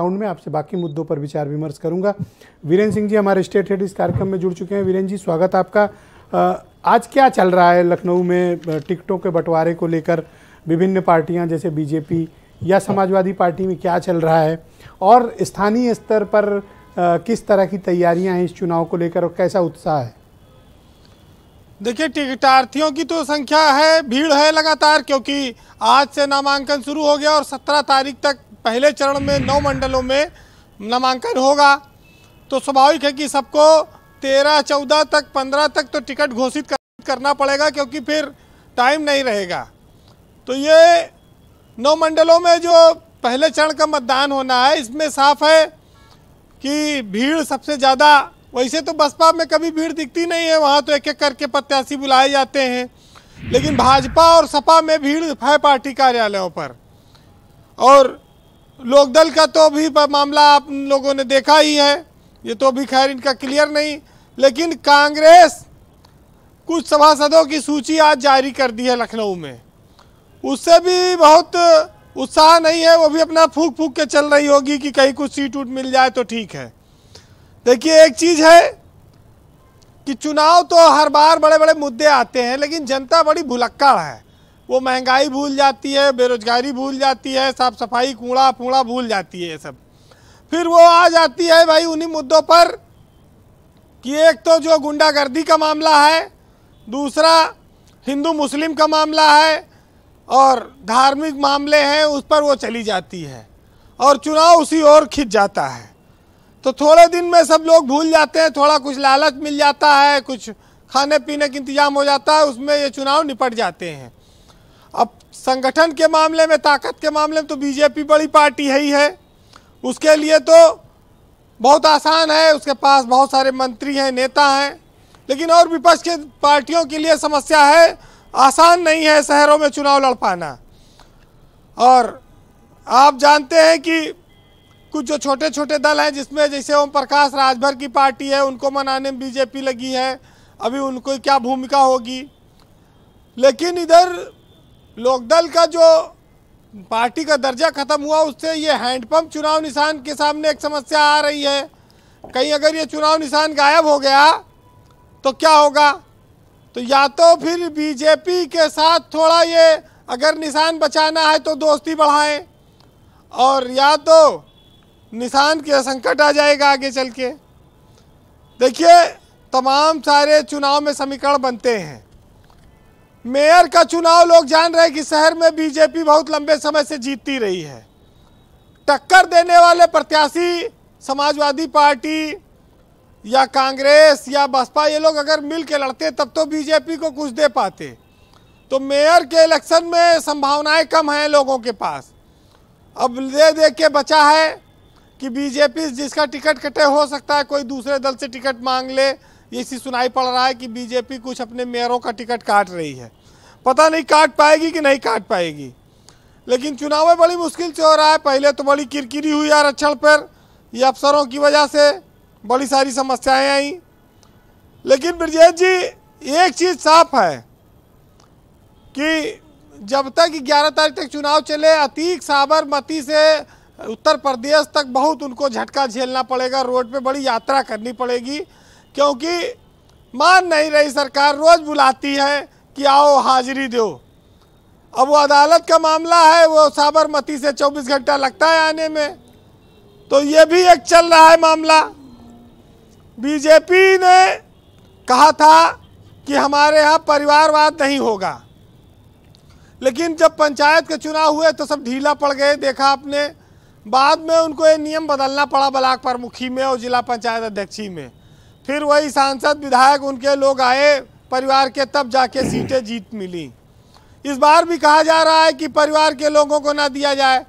Round में आपसे बाकी मुद्दों पर विचार विमर्श करूंगा वीरेंद्र सिंह जी हमारे स्टेट हेड इस कार्यक्रम में जुड़ चुके हैं वीरेंद्र जी स्वागत आपका आज क्या चल रहा है लखनऊ में टिकटों के बंटवारे को लेकर विभिन्न पार्टियां जैसे बीजेपी या समाजवादी पार्टी में क्या चल रहा है और स्थानीय स्तर पर किस तरह की तैयारियां हैं इस चुनाव को लेकर और कैसा उत्साह है देखिए टिकटार्थियों की तो संख्या है भीड़ है लगातार क्योंकि आज से नामांकन शुरू हो गया और 17 तारीख तक पहले चरण में नौ मंडलों में नामांकन होगा तो स्वाभाविक है कि सबको 13, 14 तक 15 तक तो टिकट घोषित करना पड़ेगा क्योंकि फिर टाइम नहीं रहेगा तो ये नौ मंडलों में जो पहले चरण का मतदान होना है इसमें साफ है कि भीड़ सबसे ज़्यादा वैसे तो बसपा में कभी भीड़ दिखती नहीं है वहाँ तो एक एक करके प्रत्याशी बुलाए जाते हैं लेकिन भाजपा और सपा में भीड़ है पार्टी कार्यालयों पर और लोकदल का तो भी मामला आप लोगों ने देखा ही है ये तो भी खैर इनका क्लियर नहीं लेकिन कांग्रेस कुछ सभासदों की सूची आज जारी कर दी है लखनऊ में उससे भी बहुत उत्साह नहीं है वो भी अपना फूक फूक के चल रही होगी कि कहीं कुछ सीट उट मिल जाए तो ठीक है देखिए एक चीज है कि चुनाव तो हर बार बड़े बड़े मुद्दे आते हैं लेकिन जनता बड़ी भुलक्कड़ है वो महंगाई भूल जाती है बेरोजगारी भूल जाती है साफ सफाई कूड़ा फूड़ा भूल जाती है ये सब फिर वो आ जाती है भाई उन्हीं मुद्दों पर कि एक तो जो गुंडागर्दी का मामला है दूसरा हिंदू मुस्लिम का मामला है और धार्मिक मामले हैं उस पर वो चली जाती है और चुनाव उसी ओर खिंच जाता है तो थोड़े दिन में सब लोग भूल जाते हैं थोड़ा कुछ लालच मिल जाता है कुछ खाने पीने का इंतजाम हो जाता है उसमें ये चुनाव निपट जाते हैं अब संगठन के मामले में ताकत के मामले में तो बीजेपी बड़ी पार्टी है ही है उसके लिए तो बहुत आसान है उसके पास बहुत सारे मंत्री हैं नेता हैं लेकिन और विपक्ष के पार्टियों के लिए समस्या है आसान नहीं है शहरों में चुनाव लड़ पाना और आप जानते हैं कि कुछ जो छोटे छोटे दल हैं जिसमें जैसे ओम प्रकाश राजभर की पार्टी है उनको मनाने में बीजेपी लगी है अभी उनको क्या भूमिका होगी लेकिन इधर लोकदल का जो पार्टी का दर्जा ख़त्म हुआ उससे ये हैंडपम्प चुनाव निशान के सामने एक समस्या आ रही है कहीं अगर ये चुनाव निशान गायब हो गया तो क्या होगा तो या तो फिर बीजेपी के साथ थोड़ा ये अगर निशान बचाना है तो दोस्ती बढ़ाएं और या तो निशान के संकट आ जाएगा आगे चल के देखिए तमाम सारे चुनाव में समीकरण बनते हैं मेयर का चुनाव लोग जान रहे हैं कि शहर में बीजेपी बहुत लंबे समय से जीतती रही है टक्कर देने वाले प्रत्याशी समाजवादी पार्टी या कांग्रेस या बसपा ये लोग अगर मिल के लड़ते तब तो बीजेपी को कुछ दे पाते तो मेयर के इलेक्शन में संभावनाएं कम हैं लोगों के पास अब दे दे के बचा है कि बीजेपी जिसका टिकट कटे हो सकता है कोई दूसरे दल से टिकट मांग ले इसी सुनाई पड़ रहा है कि बीजेपी कुछ अपने मेयरों का टिकट काट रही है पता नहीं काट पाएगी कि नहीं काट पाएगी लेकिन चुनाव बड़ी मुश्किल से हो रहा है पहले तो बड़ी किरकिरी हुई आरक्षण पर ये अफसरों की वजह से बड़ी सारी समस्याएं आई लेकिन ब्रजेश जी एक चीज़ साफ है कि जब तक ग्यारह तारीख तक चुनाव चले अतीक साबरमती से उत्तर प्रदेश तक बहुत उनको झटका झेलना पड़ेगा रोड पे बड़ी यात्रा करनी पड़ेगी क्योंकि मान नहीं रही सरकार रोज़ बुलाती है कि आओ हाजिरी दो अब वो अदालत का मामला है वो साबरमती से 24 घंटा लगता है आने में तो ये भी एक चल रहा है मामला बीजेपी ने कहा था कि हमारे यहाँ परिवारवाद नहीं होगा लेकिन जब पंचायत के चुनाव हुए तो सब ढीला पड़ गए देखा आपने बाद में उनको ये नियम बदलना पड़ा ब्लाक प्रमुखी में और जिला पंचायत अध्यक्षी में फिर वही सांसद विधायक उनके लोग आए परिवार के तब जाके सीटें जीत मिली इस बार भी कहा जा रहा है कि परिवार के लोगों को ना दिया जाए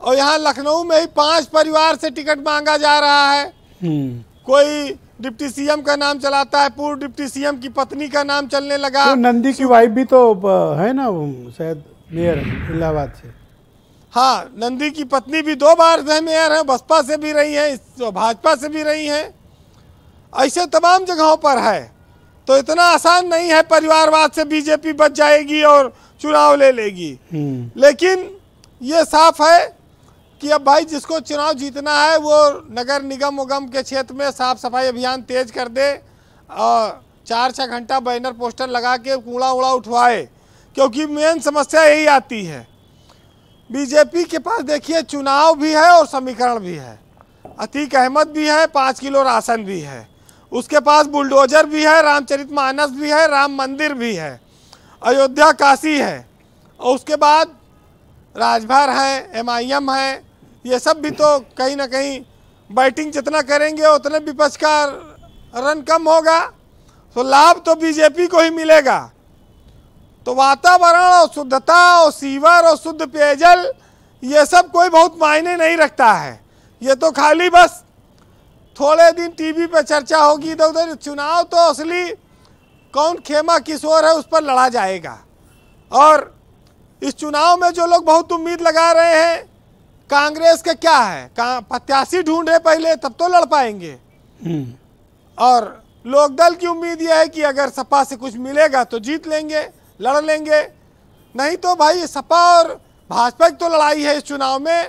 और यहाँ लखनऊ में ही पांच परिवार से टिकट मांगा जा रहा है हम्म। कोई डिप्टी सीएम का नाम चलाता है पूर्व डिप्टी सीएम की पत्नी का नाम चलने लगा तो नंदी की वाइफ भी तो है ना शायद मेयर इलाहाबाद से हाँ नंदी की पत्नी भी दो बार मेयर हैं बसपा से भी रही हैं भाजपा से भी रही हैं ऐसे तमाम जगहों पर है तो इतना आसान नहीं है परिवारवाद से बीजेपी बच जाएगी और चुनाव ले लेगी हम्म। लेकिन ये साफ है कि अब भाई जिसको चुनाव जीतना है वो नगर निगम उगम के क्षेत्र में साफ सफाई अभियान तेज कर दे और चार छः घंटा बैनर पोस्टर लगा के कूड़ा उड़ा उठवाए क्योंकि मेन समस्या यही आती है बीजेपी के पास देखिए चुनाव भी है और समीकरण भी है अतीक अहमद भी है पाँच किलो राशन भी है उसके पास बुलडोजर भी है रामचरित मानस भी है राम मंदिर भी है अयोध्या काशी है और उसके बाद राजभर है एम है ये सब भी तो कहीं ना कहीं बैटिंग जितना करेंगे उतने विपक्ष का रन कम होगा तो लाभ तो बीजेपी को ही मिलेगा तो वातावरण और शुद्धता और सीवर और शुद्ध पेयजल ये सब कोई बहुत मायने नहीं रखता है ये तो खाली बस थोड़े दिन टीवी पे चर्चा होगी इधर उधर चुनाव तो असली कौन खेमा किशोर है उस पर लड़ा जाएगा और इस चुनाव में जो लोग बहुत उम्मीद लगा रहे हैं कांग्रेस का क्या है का प्रत्याशी रहे पहले तब तो लड़ पाएंगे हम्म। और लोकदल की उम्मीद यह है कि अगर सपा से कुछ मिलेगा तो जीत लेंगे लड़ लेंगे नहीं तो भाई सपा और भाजपा की तो लड़ाई है इस चुनाव में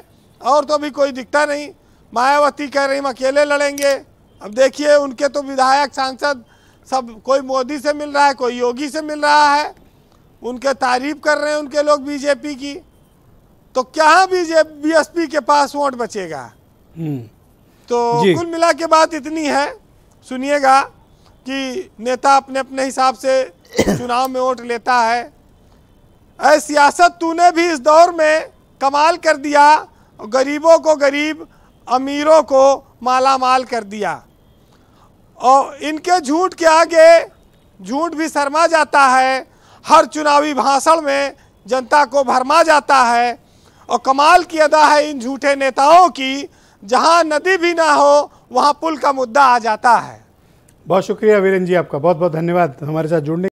और तो अभी कोई दिखता नहीं मायावती कह रही हम अकेले लड़ेंगे अब देखिए उनके तो विधायक सांसद सब कोई मोदी से मिल रहा है कोई योगी से मिल रहा है उनके तारीफ कर रहे हैं उनके लोग बीजेपी की तो क्या बीजेपी बीएसपी के पास वोट बचेगा हम्म। तो कुल मिला के बात इतनी है सुनिएगा कि नेता अपने अपने हिसाब से चुनाव में वोट लेता है ऐ सियासत तूने भी इस दौर में कमाल कर दिया गरीबों को गरीब अमीरों को माला माल कर दिया और इनके झूठ के आगे झूठ भी शर्मा जाता है हर चुनावी भाषण में जनता को भरमा जाता है और कमाल की अदा है इन झूठे नेताओं की जहां नदी भी ना हो वहां पुल का मुद्दा आ जाता है बहुत शुक्रिया वीरेन जी आपका बहुत बहुत धन्यवाद हमारे साथ जुड़ने